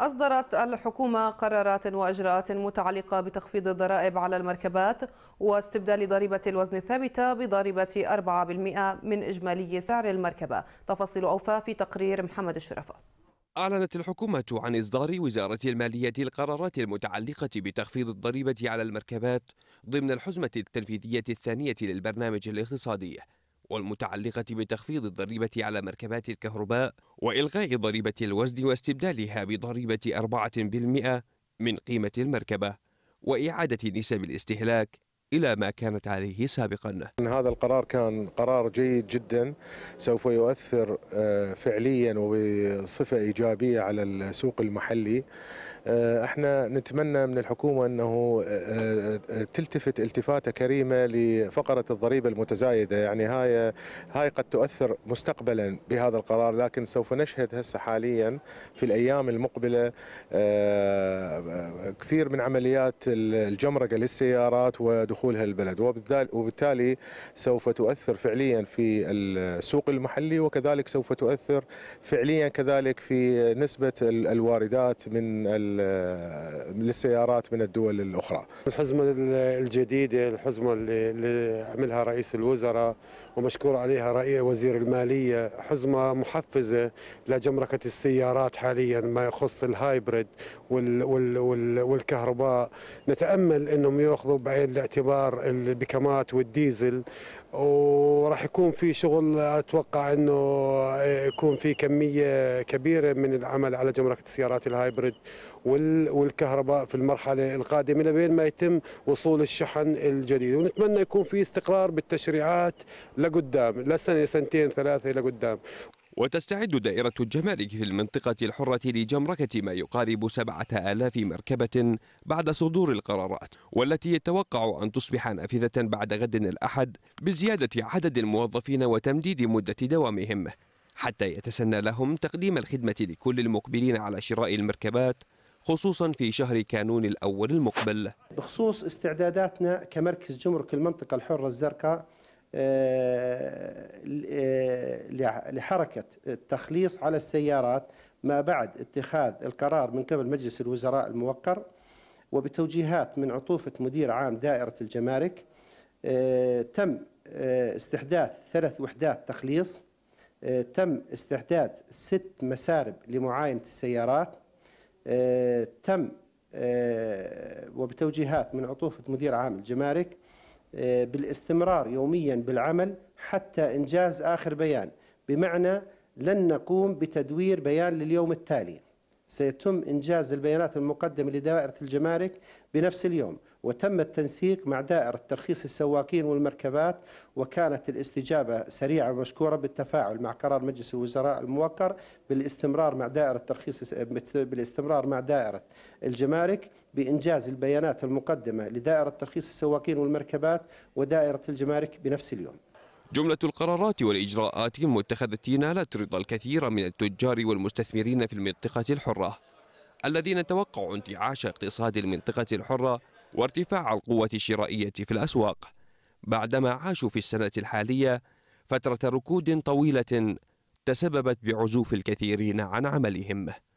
أصدرت الحكومة قرارات وإجراءات متعلقة بتخفيض الضرائب على المركبات واستبدال ضريبة الوزن الثابتة بضريبة 4% من إجمالي سعر المركبة تفاصيل أوفى في تقرير محمد الشرفة أعلنت الحكومة عن إصدار وزارة المالية القرارات المتعلقة بتخفيض الضريبة على المركبات ضمن الحزمة التنفيذية الثانية للبرنامج الاقتصادي والمتعلقة بتخفيض الضريبة على مركبات الكهرباء وإلغاء ضريبة الوزن واستبدالها بضريبة 4% من قيمة المركبة وإعادة نسب الاستهلاك إلى ما كانت عليه سابقا هذا القرار كان قرار جيد جدا سوف يؤثر آه، فعليا وبصفة إيجابية على السوق المحلي آه، احنا نتمنى من الحكومه انه آه، آه، تلتفت التفاته كريمه لفقره الضريبه المتزايده يعني هاي هاي قد تؤثر مستقبلا بهذا القرار لكن سوف نشهد هسه حاليا في الايام المقبله كثير من عمليات الجمرقه للسيارات ودخولها البلد وبالتالي سوف تؤثر فعليا في السوق المحلي وكذلك سوف تؤثر فعليا كذلك في نسبه الواردات من للسيارات من الدول الاخرى. الحزمه الجديده الحزمه اللي عملها رئيس الوزراء ومشكور عليها رأي وزير الماليه حزمه محفزه لجمركه السيارات حاليا ما يخص الهايبريد وال وال وال والكهرباء نتامل انهم ياخذوا بعين الاعتبار البكمات والديزل وراح يكون في شغل اتوقع انه آه، يكون في كميه كبيره من العمل على جمركه السيارات الهايبريد والكهرباء في المرحله القادمه لبين ما يتم وصول الشحن الجديد ونتمنى يكون في استقرار بالتشريعات لقدام لسنه سنتين ثلاثه لقدام وتستعد دائرة الجمارك في المنطقة الحرة لجمركة ما يقارب سبعة آلاف مركبة بعد صدور القرارات والتي يتوقع أن تصبح نافذة بعد غد الأحد بزيادة عدد الموظفين وتمديد مدة دوامهم حتى يتسنى لهم تقديم الخدمة لكل المقبلين على شراء المركبات خصوصا في شهر كانون الأول المقبل بخصوص استعداداتنا كمركز جمرك المنطقة الحرة الزرقاء آه، آه، آه، لحركة التخليص على السيارات ما بعد اتخاذ القرار من قبل مجلس الوزراء الموقر وبتوجيهات من عطوفة مدير عام دائرة الجمارك تم استحداث ثلاث وحدات تخليص تم استحداث ست مسارب لمعاينة السيارات تم وبتوجيهات من عطوفة مدير عام الجمارك آه، بالاستمرار يوميا بالعمل حتى إنجاز آخر بيان بمعنى لن نقوم بتدوير بيان لليوم التالي سيتم إنجاز البيانات المقدمة لدائرة الجمارك بنفس اليوم وتم التنسيق مع دائرة ترخيص السواقين والمركبات وكانت الاستجابة سريعة ومشكورة بالتفاعل مع قرار مجلس الوزراء الموقر بالاستمرار مع دائرة ترخيص بالاستمرار مع دائرة الجمارك بإنجاز البيانات المقدمة لدائرة ترخيص السواقين والمركبات ودائرة الجمارك بنفس اليوم جملة القرارات والإجراءات المتخذة نالت رضا الكثير من التجار والمستثمرين في المنطقة الحرة الذين توقعوا انتعاش اقتصاد المنطقة الحرة وارتفاع القوة الشرائية في الأسواق بعدما عاشوا في السنة الحالية فترة ركود طويلة تسببت بعزوف الكثيرين عن عملهم